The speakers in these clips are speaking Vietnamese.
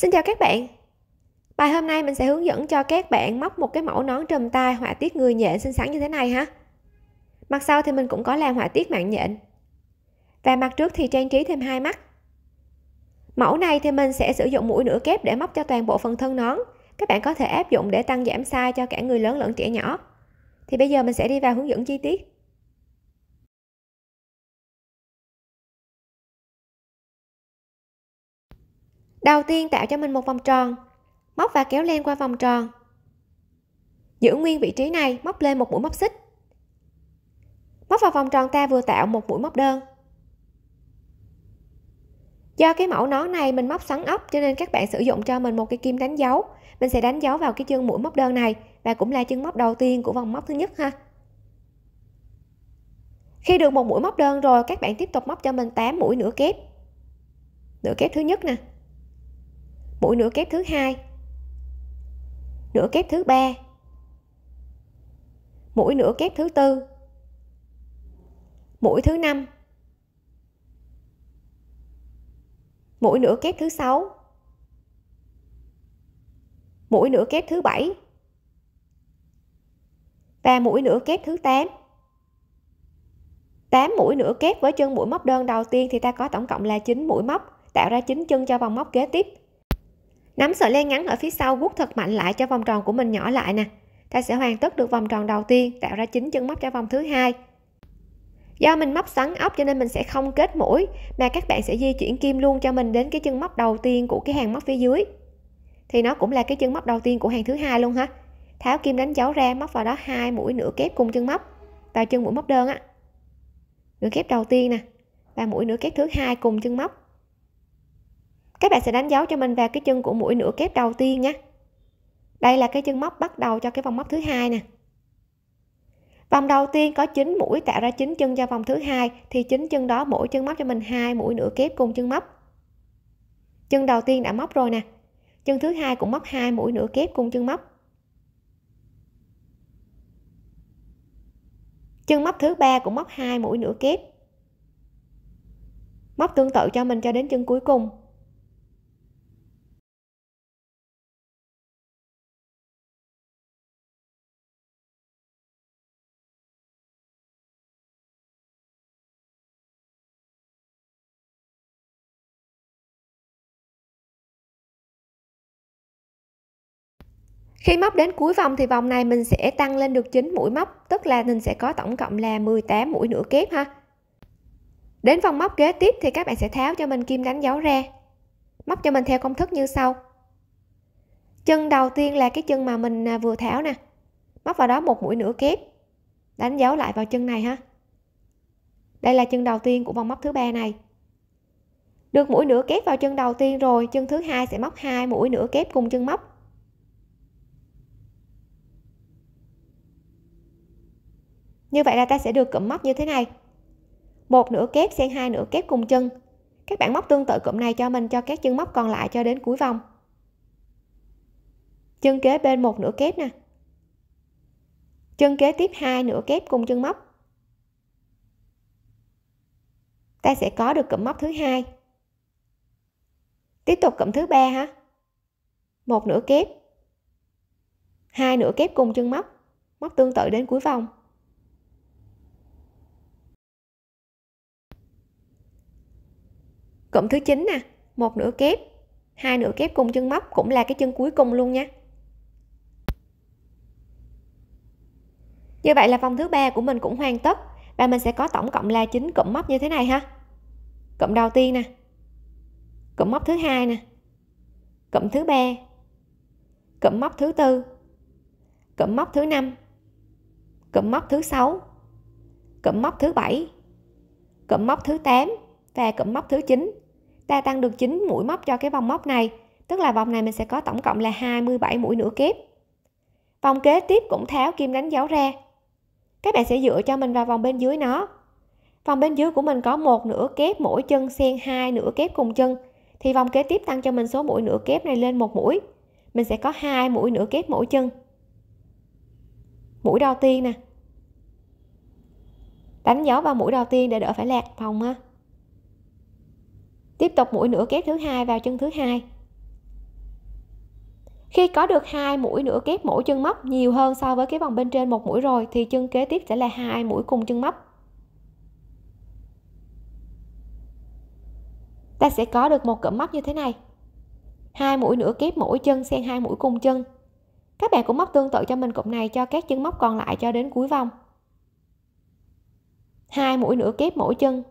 Xin chào các bạn. Bài hôm nay mình sẽ hướng dẫn cho các bạn móc một cái mẫu nón trùm tai họa tiết người nhện xinh xắn như thế này ha. Mặt sau thì mình cũng có làm họa tiết mạng nhện. Và mặt trước thì trang trí thêm hai mắt. Mẫu này thì mình sẽ sử dụng mũi nửa kép để móc cho toàn bộ phần thân nón. Các bạn có thể áp dụng để tăng giảm size cho cả người lớn lẫn trẻ nhỏ. Thì bây giờ mình sẽ đi vào hướng dẫn chi tiết. đầu tiên tạo cho mình một vòng tròn móc và kéo len qua vòng tròn giữ nguyên vị trí này móc lên một mũi móc xích móc vào vòng tròn ta vừa tạo một mũi móc đơn do cái mẫu nón này mình móc xoắn ốc cho nên các bạn sử dụng cho mình một cái kim đánh dấu mình sẽ đánh dấu vào cái chân mũi móc đơn này và cũng là chân móc đầu tiên của vòng móc thứ nhất ha khi được một mũi móc đơn rồi các bạn tiếp tục móc cho mình 8 mũi nửa kép nửa kép thứ nhất nè mũi nửa kép thứ hai nửa kép thứ ba mũi nửa kép thứ tư mũi thứ năm mũi nửa kép thứ sáu mũi nửa kép thứ bảy và mũi nửa kép thứ tám, tám mũi nửa kép với chân mũi móc đơn đầu tiên thì ta có tổng cộng là chín mũi móc tạo ra chín chân cho vòng móc kế tiếp nắm sợi len ngắn ở phía sau gút thật mạnh lại cho vòng tròn của mình nhỏ lại nè ta sẽ hoàn tất được vòng tròn đầu tiên tạo ra chín chân móc cho vòng thứ hai do mình móc xoắn ốc cho nên mình sẽ không kết mũi mà các bạn sẽ di chuyển kim luôn cho mình đến cái chân móc đầu tiên của cái hàng móc phía dưới thì nó cũng là cái chân móc đầu tiên của hàng thứ hai luôn ha. tháo kim đánh dấu ra móc vào đó hai mũi nửa kép cùng chân móc và chân mũi móc đơn á nửa kép đầu tiên nè và mũi nửa kép thứ hai cùng chân móc các bạn sẽ đánh dấu cho mình vào cái chân của mũi nửa kép đầu tiên nhé đây là cái chân móc bắt đầu cho cái vòng móc thứ hai nè vòng đầu tiên có 9 mũi tạo ra 9 chân cho vòng thứ hai thì 9 chân đó mỗi chân móc cho mình hai mũi nửa kép cùng chân móc chân đầu tiên đã móc rồi nè chân thứ hai cũng móc hai mũi nửa kép cùng chân móc chân móc thứ ba cũng móc hai mũi nửa kép móc tương tự cho mình cho đến chân cuối cùng khi móc đến cuối vòng thì vòng này mình sẽ tăng lên được 9 mũi móc tức là mình sẽ có tổng cộng là 18 mũi nửa kép ha đến vòng móc kế tiếp thì các bạn sẽ tháo cho mình kim đánh dấu ra móc cho mình theo công thức như sau chân đầu tiên là cái chân mà mình à, vừa tháo nè móc vào đó một mũi nửa kép đánh dấu lại vào chân này ha đây là chân đầu tiên của vòng móc thứ ba này được mũi nửa kép vào chân đầu tiên rồi chân thứ hai sẽ móc hai mũi nửa kép cùng chân móc như vậy là ta sẽ được cụm móc như thế này một nửa kép xen hai nửa kép cùng chân các bạn móc tương tự cụm này cho mình cho các chân móc còn lại cho đến cuối vòng chân kế bên một nửa kép nè chân kế tiếp hai nửa kép cùng chân móc ta sẽ có được cụm móc thứ hai tiếp tục cụm thứ ba hả một nửa kép hai nửa kép cùng chân móc móc tương tự đến cuối vòng cụm thứ 9 nè một nửa kép hai nửa kép cùng chân móc cũng là cái chân cuối cùng luôn nha như vậy là vòng thứ ba của mình cũng hoàn tất và mình sẽ có tổng cộng là 9 cụm móc như thế này ha cụm đầu tiên nè cụm móc thứ hai nè cụm thứ ba cụm móc thứ tư cụm móc thứ năm cụm móc thứ sáu cụm móc thứ bảy cụm móc thứ 8 và cụm móc thứ 9 ta tăng được 9 mũi móc cho cái vòng móc này tức là vòng này mình sẽ có tổng cộng là 27 mũi nửa kép vòng kế tiếp cũng tháo kim đánh dấu ra các bạn sẽ dựa cho mình vào vòng bên dưới nó vòng bên dưới của mình có một nửa kép mỗi chân xen hai nửa kép cùng chân thì vòng kế tiếp tăng cho mình số mũi nửa kép này lên một mũi mình sẽ có hai mũi nửa kép mỗi chân mũi đầu tiên nè đánh dấu vào mũi đầu tiên để đỡ phải lạc vòng ha tiếp tục mũi nửa kép thứ hai vào chân thứ hai khi có được hai mũi nửa kép mỗi chân móc nhiều hơn so với cái vòng bên trên một mũi rồi thì chân kế tiếp sẽ là hai mũi cùng chân móc ta sẽ có được một cụm móc như thế này hai mũi nửa kép mỗi chân xen hai mũi cùng chân các bạn cũng móc tương tự cho mình cụm này cho các chân móc còn lại cho đến cuối vòng hai mũi nửa kép mỗi chân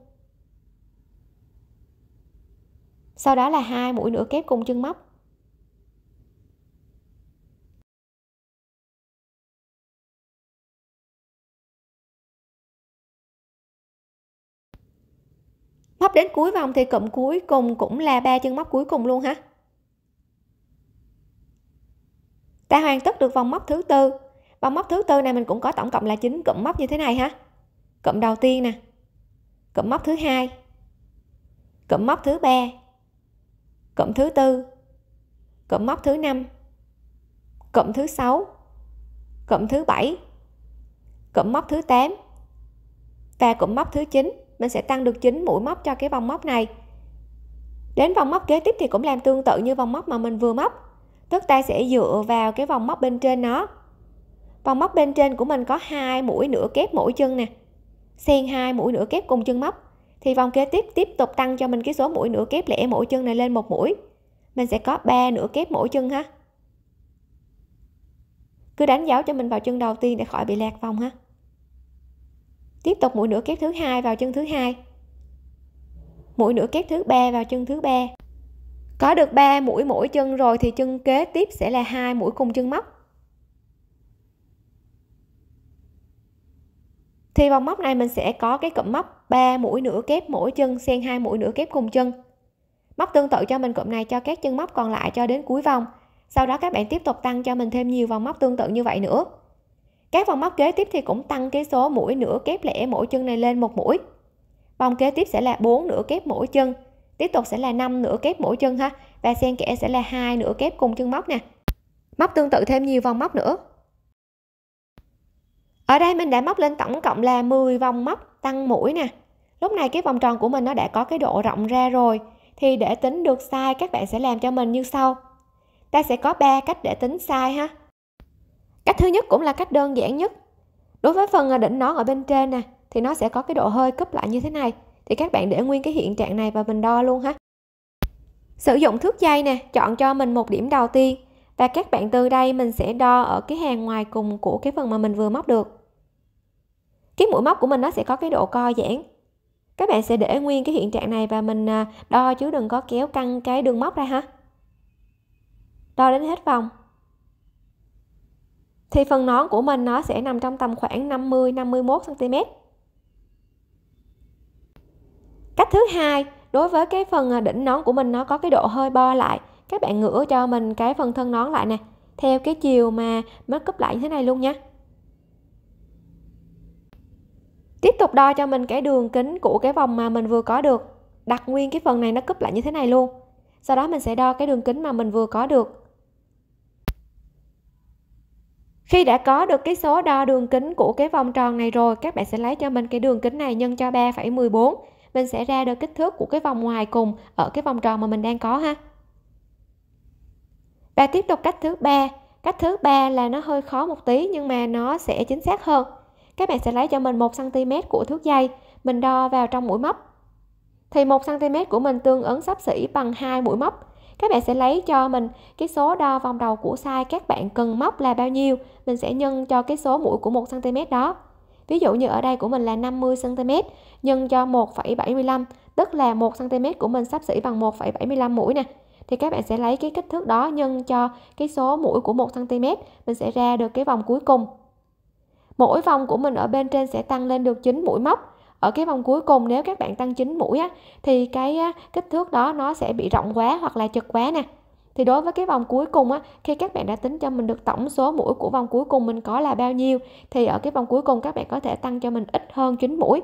sau đó là hai mũi nữa kép cùng chân móc móc đến cuối vòng thì cụm cuối cùng cũng là ba chân móc cuối cùng luôn ha ta hoàn tất được vòng móc thứ tư vòng móc thứ tư này mình cũng có tổng cộng là 9 cụm móc như thế này ha cụm đầu tiên nè cụm móc thứ hai cụm móc thứ ba cộng thứ tư cộng móc thứ năm cộng thứ sáu cộng thứ bảy cộng móc thứ 8 và cộng móc thứ 9 mình sẽ tăng được 9 mũi móc cho cái vòng móc này đến vòng móc kế tiếp thì cũng làm tương tự như vòng móc mà mình vừa móc tức ta sẽ dựa vào cái vòng móc bên trên nó vòng móc bên trên của mình có hai mũi nửa kép mỗi chân nè xen hai mũi nửa kép cùng chân móc thì vòng kế tiếp tiếp tục tăng cho mình cái số mũi nửa kép lẻ mỗi chân này lên một mũi mình sẽ có 3 nửa kép mỗi chân ha cứ đánh dấu cho mình vào chân đầu tiên để khỏi bị lạc vòng ha tiếp tục mũi nửa kép thứ hai vào chân thứ hai mũi nửa kép thứ ba vào chân thứ ba có được 3 mũi mỗi chân rồi thì chân kế tiếp sẽ là hai mũi cùng chân móc thì vòng móc này mình sẽ có cái cụm móc 3 mũi nửa kép mỗi chân xen hai mũi nửa kép cùng chân móc tương tự cho mình cụm này cho các chân móc còn lại cho đến cuối vòng sau đó các bạn tiếp tục tăng cho mình thêm nhiều vòng móc tương tự như vậy nữa các vòng móc kế tiếp thì cũng tăng cái số mũi nửa kép lẻ mỗi chân này lên một mũi vòng kế tiếp sẽ là 4 nửa kép mỗi chân tiếp tục sẽ là 5 nửa kép mỗi chân ha và xen kẽ sẽ là hai nửa kép cùng chân móc nè móc tương tự thêm nhiều vòng móc nữa ở đây mình đã móc lên tổng cộng là 10 vòng móc tăng mũi nè lúc này cái vòng tròn của mình nó đã có cái độ rộng ra rồi thì để tính được size các bạn sẽ làm cho mình như sau ta sẽ có 3 cách để tính size ha cách thứ nhất cũng là cách đơn giản nhất đối với phần đỉnh nón ở bên trên nè thì nó sẽ có cái độ hơi cúp lại như thế này thì các bạn để nguyên cái hiện trạng này và mình đo luôn ha sử dụng thước dây nè chọn cho mình một điểm đầu tiên và các bạn từ đây mình sẽ đo ở cái hàng ngoài cùng của cái phần mà mình vừa móc được cái mũi móc của mình nó sẽ có cái độ co giãn các bạn sẽ để nguyên cái hiện trạng này và mình à, đo chứ đừng có kéo căng cái đường móc ra ha đo đến hết vòng thì phần nón của mình nó sẽ nằm trong tầm khoảng 50 51 cm cách thứ hai đối với cái phần à, đỉnh nón của mình nó có cái độ hơi bo lại các bạn ngửa cho mình cái phần thân nón lại nè theo cái chiều mà mất cúp lại như thế này luôn nha tiếp tục đo cho mình cái đường kính của cái vòng mà mình vừa có được đặt nguyên cái phần này nó cúp lại như thế này luôn sau đó mình sẽ đo cái đường kính mà mình vừa có được khi đã có được cái số đo đường kính của cái vòng tròn này rồi các bạn sẽ lấy cho mình cái đường kính này nhân cho 3,14 mình sẽ ra được kích thước của cái vòng ngoài cùng ở cái vòng tròn mà mình đang có ha và tiếp tục cách thứ ba cách thứ ba là nó hơi khó một tí nhưng mà nó sẽ chính xác hơn các bạn sẽ lấy cho mình 1 cm của thước dây mình đo vào trong mũi móc thì 1 cm của mình tương ứng sắp xỉ bằng hai mũi móc các bạn sẽ lấy cho mình cái số đo vòng đầu của size các bạn cần móc là bao nhiêu mình sẽ nhân cho cái số mũi của 1 cm đó ví dụ như ở đây của mình là 50 cm nhân cho 1,75 tức là 1 cm của mình sắp xỉ bằng 1,75 mũi nè thì các bạn sẽ lấy cái kích thước đó nhân cho cái số mũi của 1 cm mình sẽ ra được cái vòng cuối cùng mỗi vòng của mình ở bên trên sẽ tăng lên được 9 mũi móc ở cái vòng cuối cùng nếu các bạn tăng 9 mũi á, thì cái kích thước đó nó sẽ bị rộng quá hoặc là chật quá nè thì đối với cái vòng cuối cùng á, khi các bạn đã tính cho mình được tổng số mũi của vòng cuối cùng mình có là bao nhiêu thì ở cái vòng cuối cùng các bạn có thể tăng cho mình ít hơn 9 mũi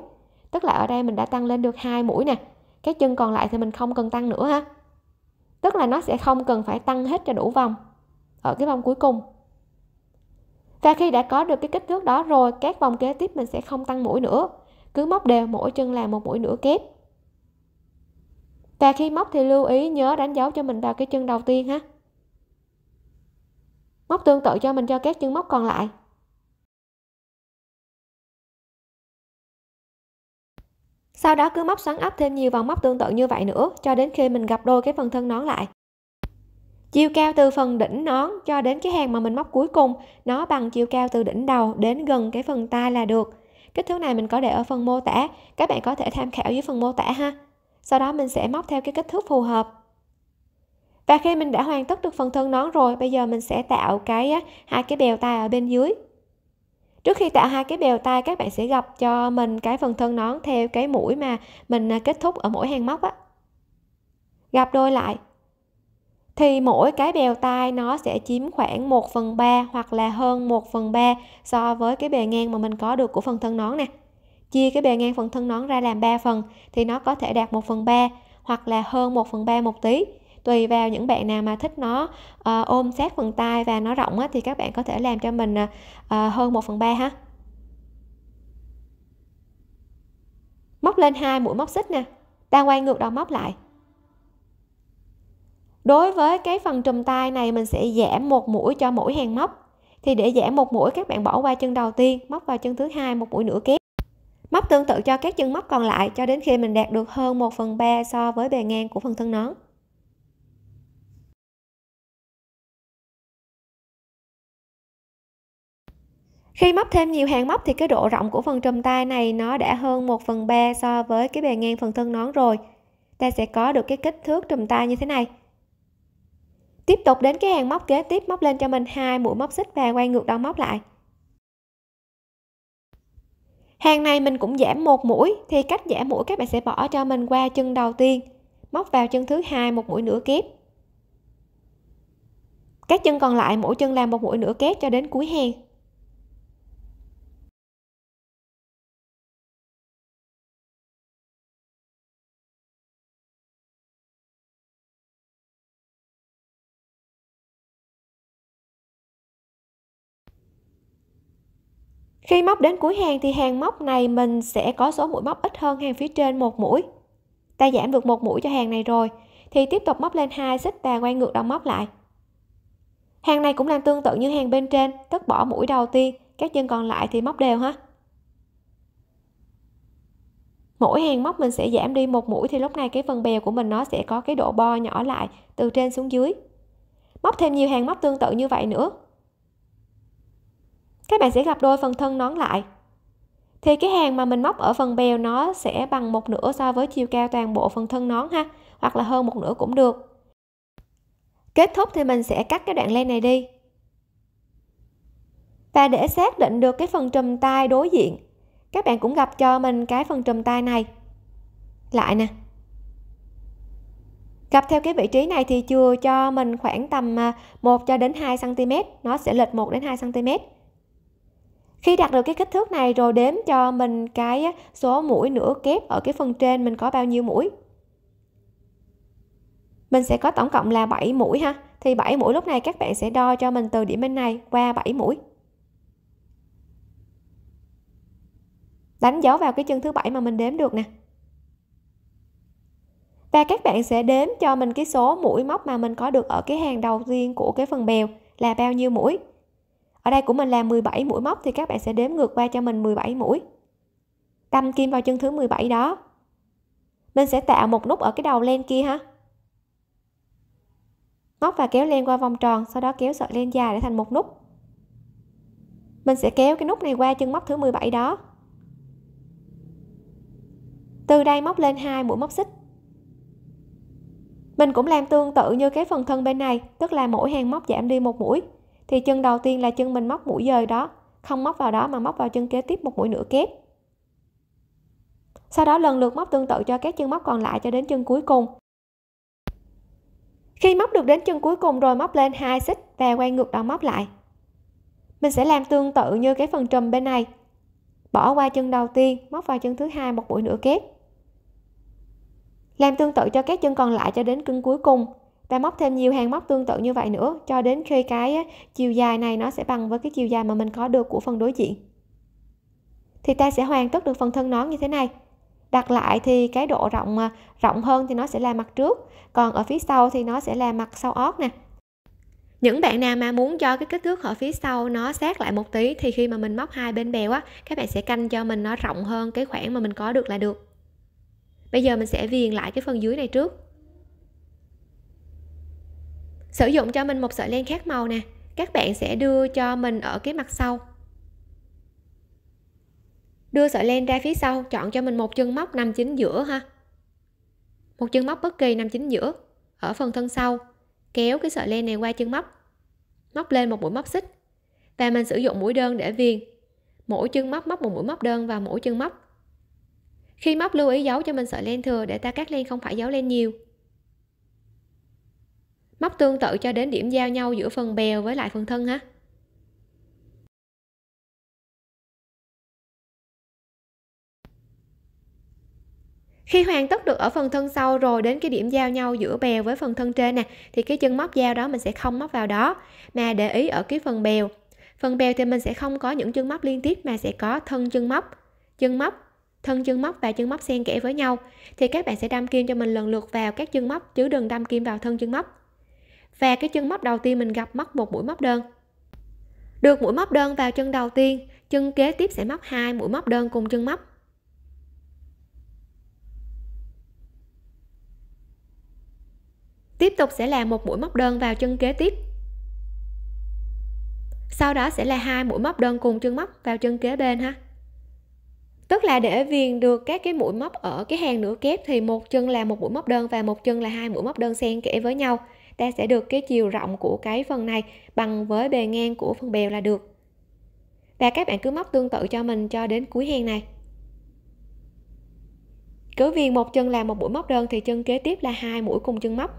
tức là ở đây mình đã tăng lên được hai mũi nè cái chân còn lại thì mình không cần tăng nữa ha tức là nó sẽ không cần phải tăng hết cho đủ vòng ở cái vòng cuối cùng và khi đã có được cái kích thước đó rồi các vòng kế tiếp mình sẽ không tăng mũi nữa cứ móc đều mỗi chân là một mũi nửa kép và khi móc thì lưu ý nhớ đánh dấu cho mình vào cái chân đầu tiên ha móc tương tự cho mình cho các chân móc còn lại sau đó cứ móc xoắn ấp thêm nhiều vòng móc tương tự như vậy nữa cho đến khi mình gặp đôi cái phần thân nón lại chiều cao từ phần đỉnh nón cho đến cái hàng mà mình móc cuối cùng nó bằng chiều cao từ đỉnh đầu đến gần cái phần tai là được kích thước này mình có để ở phần mô tả các bạn có thể tham khảo dưới phần mô tả ha sau đó mình sẽ móc theo cái kích thước phù hợp và khi mình đã hoàn tất được phần thân nón rồi bây giờ mình sẽ tạo cái hai cái bèo tai ở bên dưới trước khi tạo hai cái bèo tai các bạn sẽ gặp cho mình cái phần thân nón theo cái mũi mà mình à, kết thúc ở mỗi hàng móc á gập đôi lại thì mỗi cái bèo tai nó sẽ chiếm khoảng 1 phần 3 hoặc là hơn 1 phần 3 so với cái bề ngang mà mình có được của phần thân nón nè. Chia cái bề ngang phần thân nón ra làm 3 phần thì nó có thể đạt 1 phần 3 hoặc là hơn 1 phần 3 một tí. Tùy vào những bạn nào mà thích nó uh, ôm sát phần tai và nó rộng á, thì các bạn có thể làm cho mình uh, hơn 1 phần 3 ha. Móc lên hai mũi móc xích nè. Ta quay ngược đầu móc lại đối với cái phần trùm tai này mình sẽ giảm một mũi cho mỗi hàng móc thì để giảm một mũi các bạn bỏ qua chân đầu tiên móc vào chân thứ hai một mũi nửa kép móc tương tự cho các chân móc còn lại cho đến khi mình đạt được hơn 1 phần 3 so với bề ngang của phần thân nón Khi móc thêm nhiều hàng móc thì cái độ rộng của phần trùm tai này nó đã hơn 1 phần 3 so với cái bề ngang phần thân nón rồi. Ta sẽ có được cái kích thước trùm tai như thế này tiếp tục đến cái hàng móc kế tiếp móc lên cho mình hai mũi móc xích và quay ngược đầu móc lại hàng này mình cũng giảm một mũi thì cách giảm mũi các bạn sẽ bỏ cho mình qua chân đầu tiên móc vào chân thứ hai một mũi nửa kép các chân còn lại mỗi chân làm một mũi nửa kép cho đến cuối hàng Khi móc đến cuối hàng thì hàng móc này mình sẽ có số mũi móc ít hơn hàng phía trên một mũi. Ta giảm được một mũi cho hàng này rồi thì tiếp tục móc lên hai xích và quay ngược đầu móc lại. Hàng này cũng làm tương tự như hàng bên trên, tất bỏ mũi đầu tiên, các chân còn lại thì móc đều ha. Mỗi hàng móc mình sẽ giảm đi một mũi thì lúc này cái phần bèo của mình nó sẽ có cái độ bo nhỏ lại từ trên xuống dưới. Móc thêm nhiều hàng móc tương tự như vậy nữa, các bạn sẽ gặp đôi phần thân nón lại thì cái hàng mà mình móc ở phần bèo nó sẽ bằng một nửa so với chiều cao toàn bộ phần thân nón ha hoặc là hơn một nửa cũng được kết thúc thì mình sẽ cắt cái đoạn len này đi và để xác định được cái phần trùm tay đối diện các bạn cũng gặp cho mình cái phần trùm tay này lại nè gặp theo cái vị trí này thì chừa cho mình khoảng tầm 1 à, cho đến 2 cm nó sẽ lệch 1 đến 2 cm khi đạt được cái kích thước này rồi đếm cho mình cái số mũi nửa kép ở cái phần trên mình có bao nhiêu mũi mình sẽ có tổng cộng là 7 mũi ha thì 7 mũi lúc này các bạn sẽ đo cho mình từ điểm bên này qua 7 mũi đánh dấu vào cái chân thứ bảy mà mình đếm được nè và các bạn sẽ đếm cho mình cái số mũi móc mà mình có được ở cái hàng đầu tiên của cái phần bèo là bao nhiêu mũi ở đây của mình là 17 mũi móc thì các bạn sẽ đếm ngược qua cho mình 17 mũi đâm kim vào chân thứ 17 đó mình sẽ tạo một nút ở cái đầu len kia ha móc và kéo len qua vòng tròn sau đó kéo sợi len dài để thành một nút mình sẽ kéo cái nút này qua chân móc thứ 17 đó từ đây móc lên hai mũi móc xích mình cũng làm tương tự như cái phần thân bên này tức là mỗi hàng móc giảm đi một mũi thì chân đầu tiên là chân mình móc mũi dời đó không móc vào đó mà móc vào chân kế tiếp một mũi nửa kép sau đó lần lượt móc tương tự cho các chân móc còn lại cho đến chân cuối cùng khi móc được đến chân cuối cùng rồi móc lên hai xích và quay ngược đầu móc lại mình sẽ làm tương tự như cái phần trùm bên này bỏ qua chân đầu tiên móc vào chân thứ hai một mũi nửa kép làm tương tự cho các chân còn lại cho đến chân cuối cùng và móc thêm nhiều hàng móc tương tự như vậy nữa cho đến khi cái chiều dài này nó sẽ bằng với cái chiều dài mà mình có được của phần đối diện thì ta sẽ hoàn tất được phần thân nón như thế này đặt lại thì cái độ rộng à, rộng hơn thì nó sẽ là mặt trước còn ở phía sau thì nó sẽ là mặt sau ót nè những bạn nào mà muốn cho cái kích thước ở phía sau nó sát lại một tí thì khi mà mình móc hai bên bèo á các bạn sẽ canh cho mình nó rộng hơn cái khoảng mà mình có được là được bây giờ mình sẽ viền lại cái phần dưới này trước sử dụng cho mình một sợi len khác màu nè các bạn sẽ đưa cho mình ở cái mặt sau đưa sợi len ra phía sau chọn cho mình một chân móc nằm chính giữa ha một chân móc bất kỳ nằm chính giữa ở phần thân sau kéo cái sợi len này qua chân móc móc lên một mũi móc xích và mình sử dụng mũi đơn để viền mỗi chân móc móc một mũi móc đơn vào mỗi chân móc khi móc lưu ý giấu cho mình sợi len thừa để ta cắt len không phải giấu len nhiều móc tương tự cho đến điểm giao nhau giữa phần bèo với lại phần thân ha khi hoàn tất được ở phần thân sau rồi đến cái điểm giao nhau giữa bèo với phần thân trên nè thì cái chân móc dao đó mình sẽ không móc vào đó mà để ý ở cái phần bèo phần bèo thì mình sẽ không có những chân móc liên tiếp mà sẽ có thân chân móc chân móc thân chân móc và chân móc xen kẽ với nhau thì các bạn sẽ đâm kim cho mình lần lượt vào các chân móc chứ đừng đâm kim vào thân chân móc và cái chân móc đầu tiên mình gặp móc một mũi móc đơn được mũi móc đơn vào chân đầu tiên chân kế tiếp sẽ móc hai mũi móc đơn cùng chân móc tiếp tục sẽ là một mũi móc đơn vào chân kế tiếp sau đó sẽ là hai mũi móc đơn cùng chân móc vào chân kế bên ha tức là để viền được các cái mũi móc ở cái hàng nửa kép thì một chân là một mũi móc đơn và một chân là hai mũi móc đơn xen kẽ với nhau ta sẽ được cái chiều rộng của cái phần này bằng với bề ngang của phần bèo là được và các bạn cứ móc tương tự cho mình cho đến cuối hàng này cứ viền một chân làm một mũi móc đơn thì chân kế tiếp là hai mũi cùng chân móc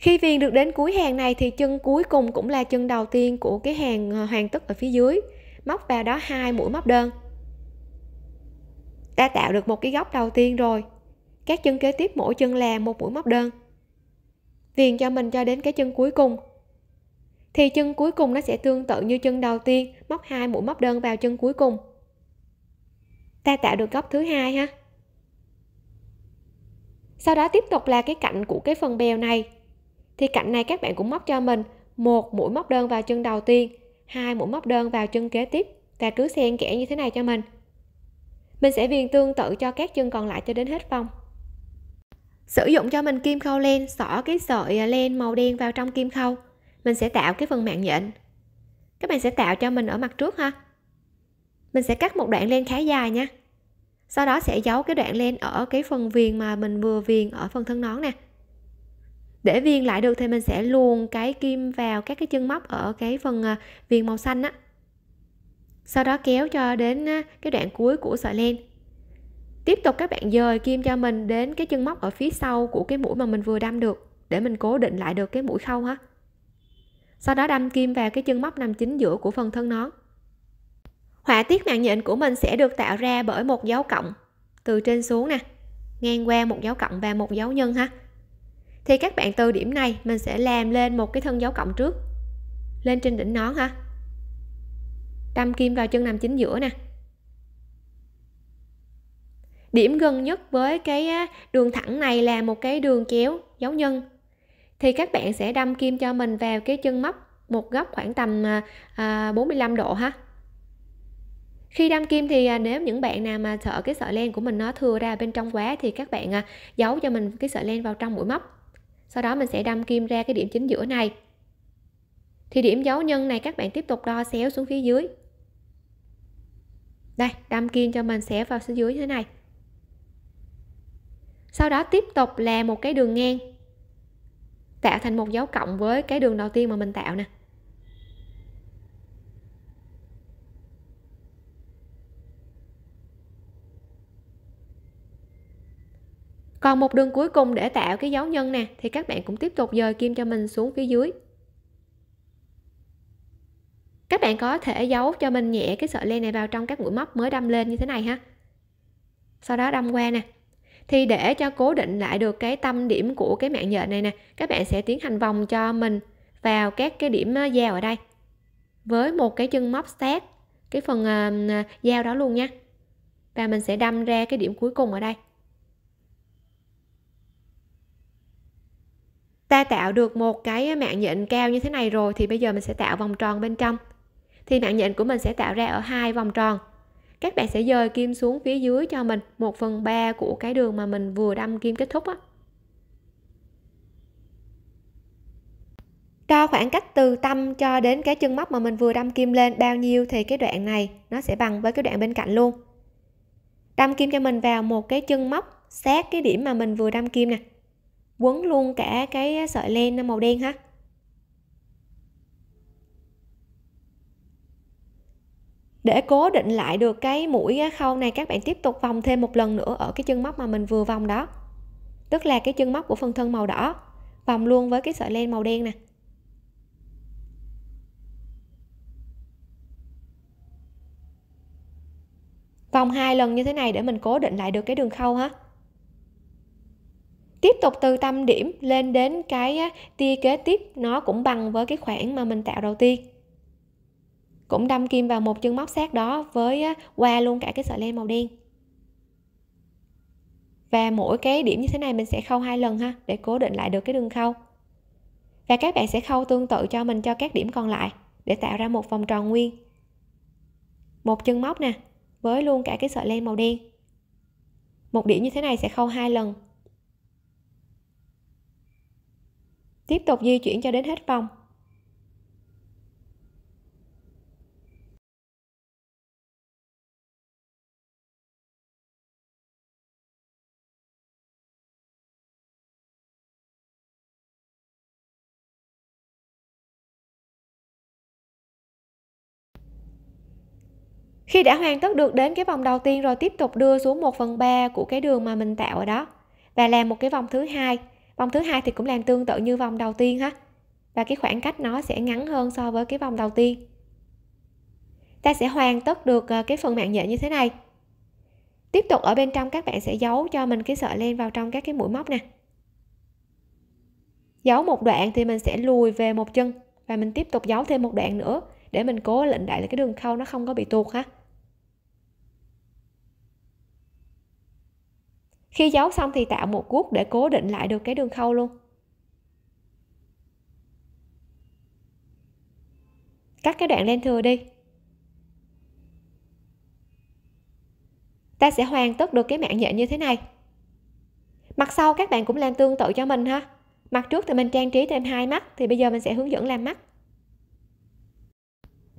khi viền được đến cuối hàng này thì chân cuối cùng cũng là chân đầu tiên của cái hàng ờ, hoàn tất ở phía dưới móc vào đó hai mũi móc đơn ta tạo được một cái góc đầu tiên rồi các chân kế tiếp mỗi chân là một mũi móc đơn viền cho mình cho đến cái chân cuối cùng thì chân cuối cùng nó sẽ tương tự như chân đầu tiên móc hai mũi móc đơn vào chân cuối cùng ta tạo được góc thứ hai ha sau đó tiếp tục là cái cạnh của cái phần bèo này thì cạnh này các bạn cũng móc cho mình một mũi móc đơn vào chân đầu tiên hai mũi móc đơn vào chân kế tiếp và cứ xen kẽ như thế này cho mình mình sẽ viền tương tự cho các chân còn lại cho đến hết vòng sử dụng cho mình kim khâu len xỏ cái sợi à, len màu đen vào trong kim khâu mình sẽ tạo cái phần mạng nhện các bạn sẽ tạo cho mình ở mặt trước ha mình sẽ cắt một đoạn len khá dài nha sau đó sẽ giấu cái đoạn len ở cái phần viền mà mình vừa viền ở phần thân nón nè để viên lại được thì mình sẽ luồn cái kim vào các cái chân móc ở cái phần à, viền màu xanh á sau đó kéo cho đến cái đoạn cuối của sợi len tiếp tục các bạn dời kim cho mình đến cái chân móc ở phía sau của cái mũi mà mình vừa đâm được để mình cố định lại được cái mũi khâu ha sau đó đâm kim vào cái chân móc nằm chính giữa của phần thân nón họa tiết mạng nhện của mình sẽ được tạo ra bởi một dấu cộng từ trên xuống nè ngang qua một dấu cộng và một dấu nhân ha thì các bạn từ điểm này mình sẽ làm lên một cái thân dấu cộng trước lên trên đỉnh nón ha đâm kim vào chân nằm chính giữa nè điểm gần nhất với cái đường thẳng này là một cái đường chéo dấu nhân thì các bạn sẽ đâm kim cho mình vào cái chân móc một góc khoảng tầm 45 à, à, độ ha khi đâm kim thì à, nếu những bạn nào mà sợ cái sợi len của mình nó thừa ra bên trong quá thì các bạn giấu cho mình cái sợi len vào trong mũi móc sau đó mình sẽ đâm kim ra cái điểm chính giữa này thì điểm dấu nhân này các bạn tiếp tục đo xéo xuống phía dưới đây đâm kim cho mình xéo vào phía dưới như thế này sau đó tiếp tục là một cái đường ngang tạo thành một dấu cộng với cái đường đầu tiên mà mình tạo nè còn một đường cuối cùng để tạo cái dấu nhân nè thì các bạn cũng tiếp tục dời kim cho mình xuống phía dưới các bạn có thể giấu cho mình nhẹ cái sợi len này vào trong các mũi móc mới đâm lên như thế này ha sau đó đâm qua nè thì để cho cố định lại được cái tâm điểm của cái mạng nhện này nè các bạn sẽ tiến hành vòng cho mình vào các cái điểm à, dao ở đây với một cái chân móc sát cái phần à, à, dao đó luôn nha và mình sẽ đâm ra cái điểm cuối cùng ở đây ta tạo được một cái mạng nhện cao như thế này rồi thì bây giờ mình sẽ tạo vòng tròn bên trong thì mạng nhện của mình sẽ tạo ra ở hai vòng tròn các bạn sẽ dời kim xuống phía dưới cho mình 1 phần 3 của cái đường mà mình vừa đâm kim kết thúc á. Đo khoảng cách từ tâm cho đến cái chân móc mà mình vừa đâm kim lên bao nhiêu thì cái đoạn này nó sẽ bằng với cái đoạn bên cạnh luôn. Đâm kim cho mình vào một cái chân móc sát cái điểm mà mình vừa đâm kim nè quấn luôn cả cái sợi len màu đen ha để cố định lại được cái mũi khâu này các bạn tiếp tục vòng thêm một lần nữa ở cái chân móc mà mình vừa vòng đó tức là cái chân móc của phần thân màu đỏ vòng luôn với cái sợi len màu đen nè vòng hai lần như thế này để mình cố định lại được cái đường khâu ha tiếp tục từ tâm điểm lên đến cái tia kế tiếp nó cũng bằng với cái khoảng mà mình tạo đầu tiên cũng đâm kim vào một chân móc sát đó với qua luôn cả cái sợi len màu đen và mỗi cái điểm như thế này mình sẽ khâu hai lần ha để cố định lại được cái đường khâu và các bạn sẽ khâu tương tự cho mình cho các điểm còn lại để tạo ra một vòng tròn nguyên một chân móc nè với luôn cả cái sợi len màu đen một điểm như thế này sẽ khâu hai lần tiếp tục di chuyển cho đến hết vòng Khi đã hoàn tất được đến cái vòng đầu tiên rồi tiếp tục đưa xuống 1 phần 3 của cái đường mà mình tạo ở đó và làm một cái vòng thứ hai vòng thứ hai thì cũng làm tương tự như vòng đầu tiên ha và cái khoảng cách nó sẽ ngắn hơn so với cái vòng đầu tiên ta sẽ hoàn tất được à, cái phần mạng nhện như thế này tiếp tục ở bên trong các bạn sẽ giấu cho mình cái sợi len vào trong các cái mũi móc nè giấu một đoạn thì mình sẽ lùi về một chân và mình tiếp tục giấu thêm một đoạn nữa để mình cố định lại là cái đường khâu nó không có bị tuột ha khi giấu xong thì tạo một guốc để cố định lại được cái đường khâu luôn cắt cái đoạn len thừa đi ta sẽ hoàn tất được cái mạng nhện như thế này mặt sau các bạn cũng làm tương tự cho mình ha mặt trước thì mình trang trí thêm hai mắt thì bây giờ mình sẽ hướng dẫn làm mắt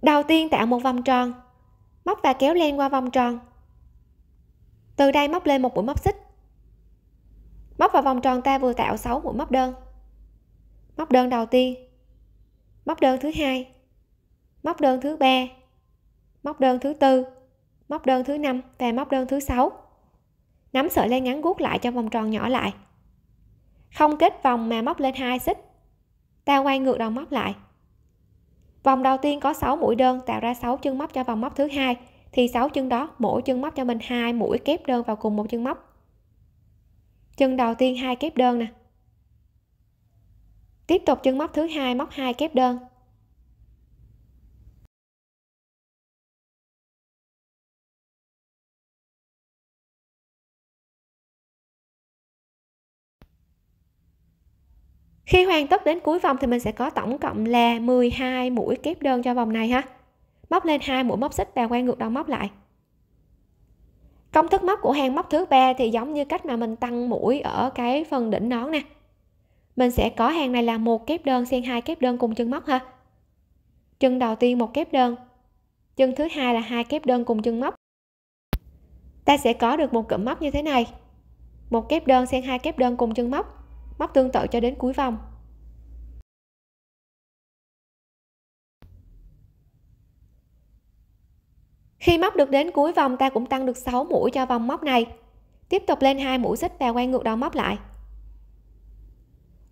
đầu tiên tạo một vòng tròn móc và kéo len qua vòng tròn từ đây móc lên một mũi móc xích móc vào vòng tròn ta vừa tạo 6 mũi móc đơn móc đơn đầu tiên móc đơn thứ hai móc đơn thứ ba móc đơn thứ tư móc đơn thứ năm và móc đơn thứ sáu nắm sợi len ngắn guốc lại cho vòng tròn nhỏ lại không kết vòng mà móc lên hai xích ta quay ngược đầu móc lại vòng đầu tiên có 6 mũi đơn tạo ra 6 chân móc cho vòng móc thứ hai thì 6 chân đó mỗi chân móc cho mình hai mũi kép đơn vào cùng một chân móc chân đầu tiên hai kép đơn nè tiếp tục chân móc thứ hai móc hai kép đơn khi hoàn tất đến cuối vòng thì mình sẽ có tổng cộng là 12 mũi kép đơn cho vòng này ha móc lên hai mũi móc xích và quay ngược đầu móc lại công thức móc của hàng móc thứ ba thì giống như cách mà mình tăng mũi ở cái phần đỉnh nón nè mình sẽ có hàng này là một kép đơn xen hai kép đơn cùng chân móc ha chân đầu tiên một kép đơn chân thứ hai là hai kép đơn cùng chân móc ta sẽ có được một cụm móc như thế này một kép đơn xen hai kép đơn cùng chân móc móc tương tự cho đến cuối vòng Khi móc được đến cuối vòng ta cũng tăng được 6 mũi cho vòng móc này. Tiếp tục lên 2 mũi xích và quay ngược đầu móc lại.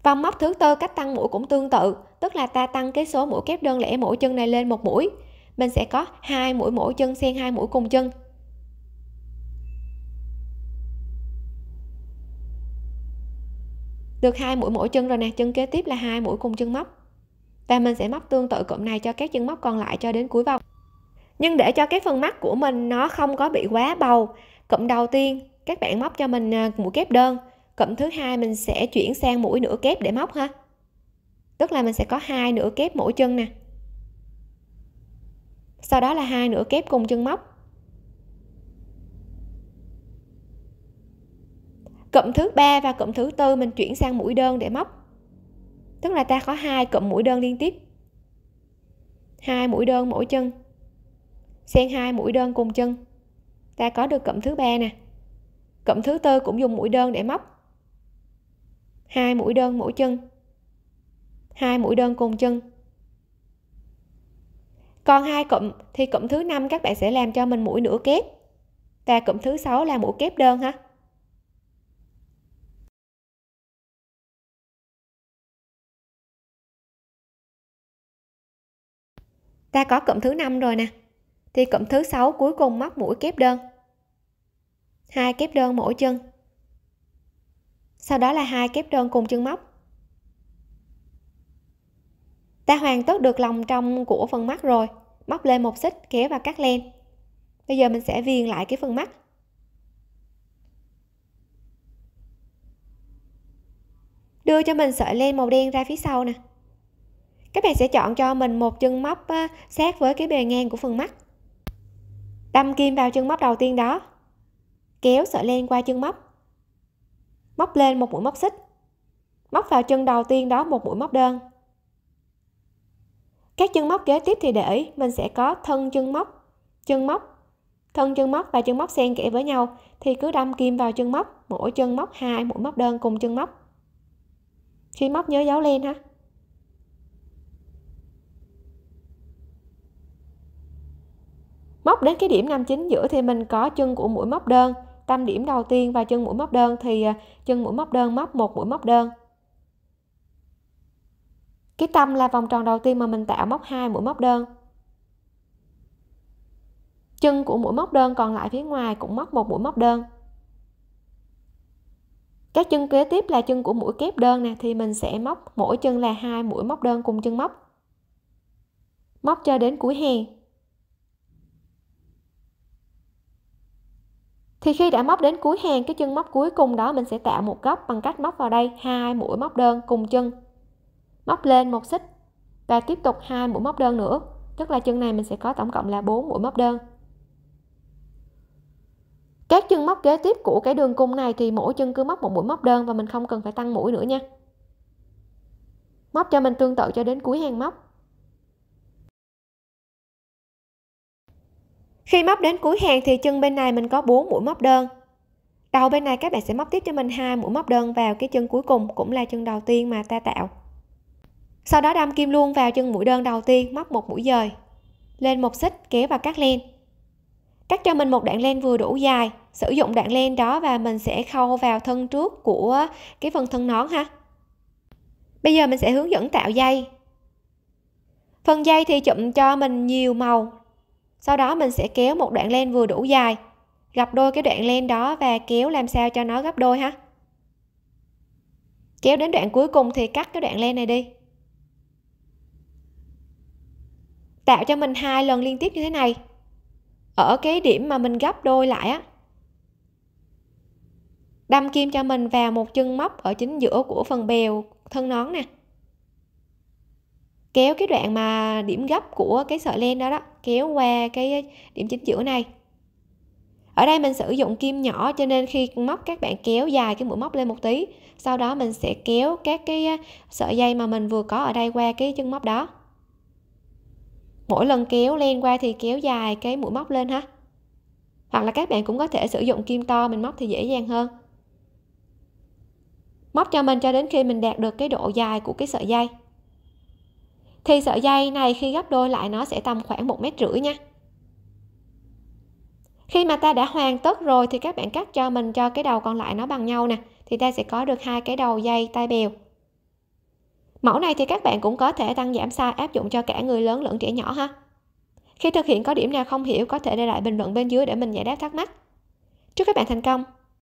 Vòng móc thứ tư cách tăng mũi cũng tương tự, tức là ta tăng cái số mũi kép đơn lẻ mỗi chân này lên một mũi. Mình sẽ có 2 mũi mỗi chân xen 2 mũi cùng chân. Được 2 mũi mỗi chân rồi nè, chân kế tiếp là 2 mũi cùng chân móc. Và mình sẽ móc tương tự cụm này cho các chân móc còn lại cho đến cuối vòng nhưng để cho cái phần mắt của mình nó không có bị quá bầu cụm đầu tiên các bạn móc cho mình à, mũi kép đơn cụm thứ hai mình sẽ chuyển sang mũi nửa kép để móc ha tức là mình sẽ có hai nửa kép mỗi chân nè sau đó là hai nửa kép cùng chân móc cụm thứ ba và cụm thứ tư mình chuyển sang mũi đơn để móc tức là ta có hai cụm mũi đơn liên tiếp hai mũi đơn mỗi chân xen hai mũi đơn cùng chân ta có được cụm thứ ba nè cụm thứ tư cũng dùng mũi đơn để móc hai mũi đơn mỗi chân hai mũi đơn cùng chân còn hai cụm thì cụm thứ năm các bạn sẽ làm cho mình mũi nửa kép và cụm thứ sáu là mũi kép đơn ha ta có cụm thứ năm rồi nè thì cụm thứ sáu cuối cùng móc mũi kép đơn hai kép đơn mỗi chân sau đó là hai kép đơn cùng chân móc ta hoàn tất được lòng trong của phần mắt rồi móc lên một xích kéo và cắt len bây giờ mình sẽ viền lại cái phần mắt đưa cho mình sợi len màu đen ra phía sau nè các bạn sẽ chọn cho mình một chân móc ờ, sát với cái bề ngang của phần mắt đâm kim vào chân móc đầu tiên đó kéo sợi len qua chân móc móc lên một mũi móc xích móc vào chân đầu tiên đó một mũi móc đơn các chân móc kế tiếp thì để ý mình sẽ có thân chân móc chân móc thân chân móc và chân móc xen kẽ với nhau thì cứ đâm kim vào chân móc mỗi chân móc hai mũi móc đơn cùng chân móc khi móc nhớ dấu len ha móc đến cái điểm 59 giữa thì mình có chân của mũi móc đơn tâm điểm đầu tiên và chân mũi móc đơn thì à, chân mũi móc đơn móc một mũi móc đơn cái tâm là vòng tròn đầu tiên mà mình tạo móc hai mũi móc đơn chân của mũi móc đơn còn lại phía ngoài cũng móc một mũi móc đơn các chân kế tiếp là chân của mũi kép đơn nè thì mình sẽ móc mỗi chân là hai mũi móc đơn cùng chân móc móc cho đến cuối hè thì khi đã móc đến cuối hàng cái chân móc cuối cùng đó mình sẽ tạo một góc bằng cách móc vào đây hai mũi móc đơn cùng chân móc lên một xích và tiếp tục hai mũi móc đơn nữa tức là chân này mình sẽ có tổng cộng là 4 mũi móc đơn các chân móc kế tiếp của cái đường cung này thì mỗi chân cứ móc một mũi móc đơn và mình không cần phải tăng mũi nữa nha móc cho mình tương tự cho đến cuối hàng móc khi móc đến cuối hàng thì chân bên này mình có 4 mũi móc đơn đầu bên này các bạn sẽ móc tiếp cho mình hai mũi móc đơn vào cái chân cuối cùng cũng là chân đầu tiên mà ta tạo sau đó đâm kim luôn vào chân mũi đơn đầu tiên móc một mũi dời lên một xích kéo vào cắt len cắt cho mình một đoạn len vừa đủ dài sử dụng đoạn len đó và mình sẽ khâu vào thân trước của cái phần thân nón ha bây giờ mình sẽ hướng dẫn tạo dây phần dây thì chụm cho mình nhiều màu sau đó mình sẽ kéo một đoạn len vừa đủ dài gặp đôi cái đoạn len đó và kéo làm sao cho nó gấp đôi ha kéo đến đoạn cuối cùng thì cắt cái đoạn len này đi tạo cho mình hai lần liên tiếp như thế này ở cái điểm mà mình gấp đôi lại á đâm kim cho mình vào một chân móc ở chính giữa của phần bèo thân nón nè kéo cái đoạn mà điểm gấp của cái sợi len đó đó kéo qua cái điểm chính giữa này ở đây mình sử dụng kim nhỏ cho nên khi móc các bạn kéo dài cái mũi móc lên một tí sau đó mình sẽ kéo các cái sợi dây mà mình vừa có ở đây qua cái chân móc đó mỗi lần kéo len qua thì kéo dài cái mũi móc lên ha hoặc là các bạn cũng có thể sử dụng kim to mình móc thì dễ dàng hơn móc cho mình cho đến khi mình đạt được cái độ dài của cái sợi dây thì sợi dây này khi gấp đôi lại nó sẽ tầm khoảng một mét rưỡi nha khi mà ta đã hoàn tất rồi thì các bạn cắt cho mình cho cái đầu còn lại nó bằng nhau nè thì ta sẽ có được hai cái đầu dây tai bèo mẫu này thì các bạn cũng có thể tăng giảm size áp dụng cho cả người lớn lẫn trẻ nhỏ ha khi thực hiện có điểm nào không hiểu có thể để lại bình luận bên dưới để mình giải đáp thắc mắc chúc các bạn thành công